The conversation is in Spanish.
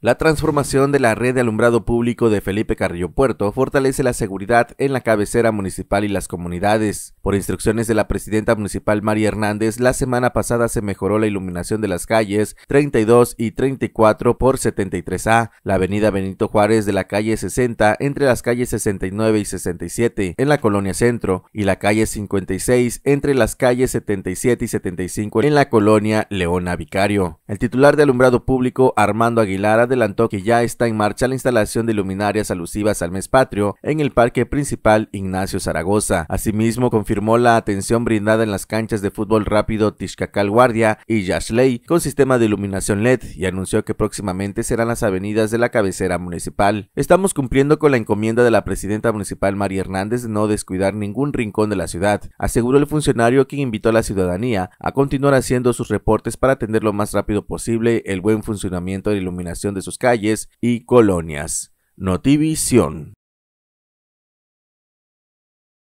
La transformación de la red de alumbrado público de Felipe Carrillo Puerto fortalece la seguridad en la cabecera municipal y las comunidades. Por instrucciones de la presidenta municipal María Hernández, la semana pasada se mejoró la iluminación de las calles 32 y 34 por 73A, la avenida Benito Juárez de la calle 60 entre las calles 69 y 67 en la colonia Centro y la calle 56 entre las calles 77 y 75 en la colonia Leona Vicario. El titular de alumbrado público Armando Aguilar adelantó que ya está en marcha la instalación de luminarias alusivas al mes patrio en el Parque Principal Ignacio Zaragoza. Asimismo, confirmó la atención brindada en las canchas de fútbol rápido Tixcacal Guardia y Yashley con sistema de iluminación LED y anunció que próximamente serán las avenidas de la cabecera municipal. Estamos cumpliendo con la encomienda de la presidenta municipal María Hernández de no descuidar ningún rincón de la ciudad, aseguró el funcionario quien invitó a la ciudadanía a continuar haciendo sus reportes para atender lo más rápido posible el buen funcionamiento de la iluminación de de sus calles y colonias. Notivisión.